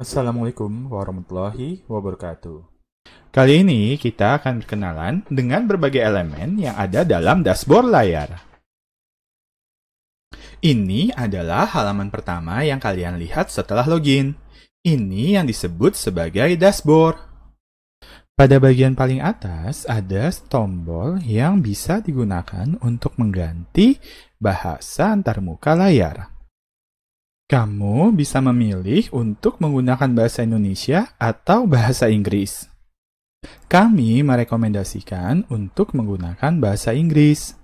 Assalamualaikum warahmatullahi wabarakatuh. Kali ini kita akan berkenalan dengan berbagai elemen yang ada dalam dashboard layar. Ini adalah halaman pertama yang kalian lihat setelah login. Ini yang disebut sebagai dashboard. Pada bagian paling atas ada tombol yang bisa digunakan untuk mengganti bahasa antarmuka layar. Kamu bisa memilih untuk menggunakan bahasa Indonesia atau bahasa Inggris. Kami merekomendasikan untuk menggunakan bahasa Inggris.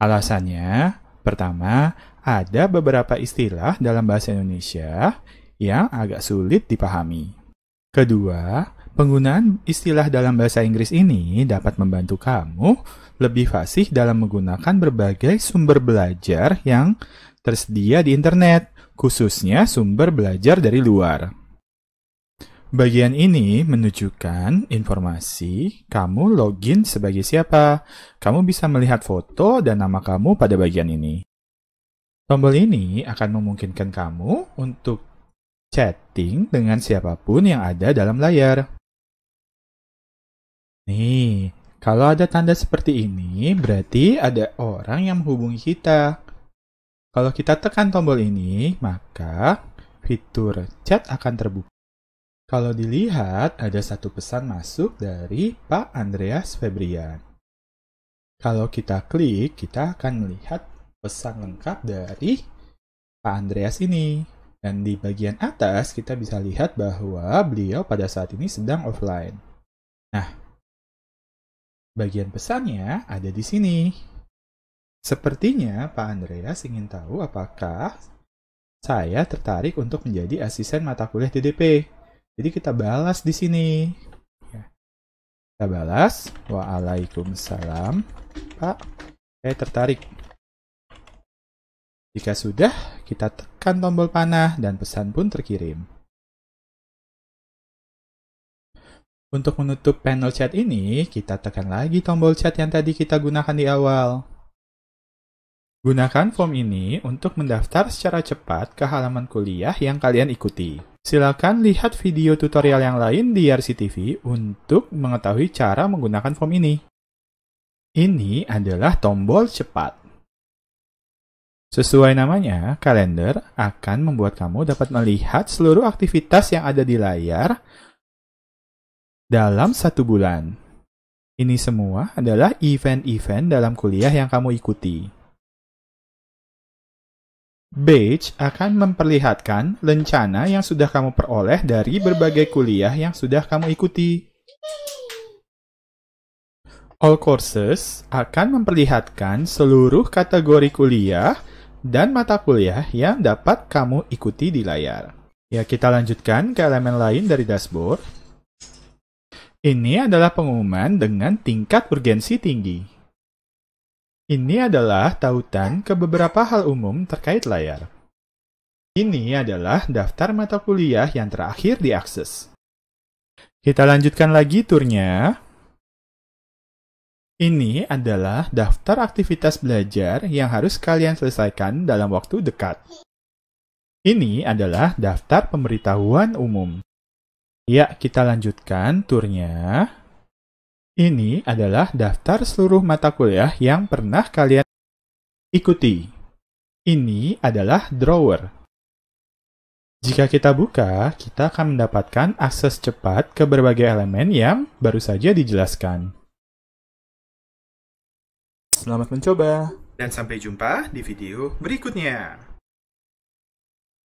Alasannya, pertama, ada beberapa istilah dalam bahasa Indonesia yang agak sulit dipahami. Kedua, penggunaan istilah dalam bahasa Inggris ini dapat membantu kamu lebih fasih dalam menggunakan berbagai sumber belajar yang tersedia di internet khususnya sumber belajar dari luar. Bagian ini menunjukkan informasi kamu login sebagai siapa. Kamu bisa melihat foto dan nama kamu pada bagian ini. Tombol ini akan memungkinkan kamu untuk chatting dengan siapapun yang ada dalam layar. Nih, kalau ada tanda seperti ini, berarti ada orang yang menghubungi kita. Kalau kita tekan tombol ini, maka fitur chat akan terbuka. Kalau dilihat, ada satu pesan masuk dari Pak Andreas Febrian. Kalau kita klik, kita akan melihat pesan lengkap dari Pak Andreas ini. Dan di bagian atas, kita bisa lihat bahwa beliau pada saat ini sedang offline. Nah, bagian pesannya ada di sini. Sepertinya Pak Andreas ingin tahu apakah saya tertarik untuk menjadi asisten mata kuliah DDP. Jadi kita balas di sini. Ya. Kita balas. Waalaikumsalam. Pak, saya tertarik. Jika sudah, kita tekan tombol panah dan pesan pun terkirim. Untuk menutup panel chat ini, kita tekan lagi tombol chat yang tadi kita gunakan di awal. Gunakan form ini untuk mendaftar secara cepat ke halaman kuliah yang kalian ikuti. Silakan lihat video tutorial yang lain di RCTV untuk mengetahui cara menggunakan form ini. Ini adalah tombol cepat. Sesuai namanya, kalender akan membuat kamu dapat melihat seluruh aktivitas yang ada di layar dalam satu bulan. Ini semua adalah event-event dalam kuliah yang kamu ikuti. Beige akan memperlihatkan lencana yang sudah kamu peroleh dari berbagai kuliah yang sudah kamu ikuti. All courses akan memperlihatkan seluruh kategori kuliah dan mata kuliah yang dapat kamu ikuti di layar. Ya, kita lanjutkan ke elemen lain dari dashboard. Ini adalah pengumuman dengan tingkat urgensi tinggi. Ini adalah tautan ke beberapa hal umum terkait layar. Ini adalah daftar mata kuliah yang terakhir diakses. Kita lanjutkan lagi turnya. Ini adalah daftar aktivitas belajar yang harus kalian selesaikan dalam waktu dekat. Ini adalah daftar pemberitahuan umum. Ya, kita lanjutkan turnya. Ini adalah daftar seluruh mata kuliah yang pernah kalian ikuti. Ini adalah drawer. Jika kita buka, kita akan mendapatkan akses cepat ke berbagai elemen yang baru saja dijelaskan. Selamat mencoba, dan sampai jumpa di video berikutnya.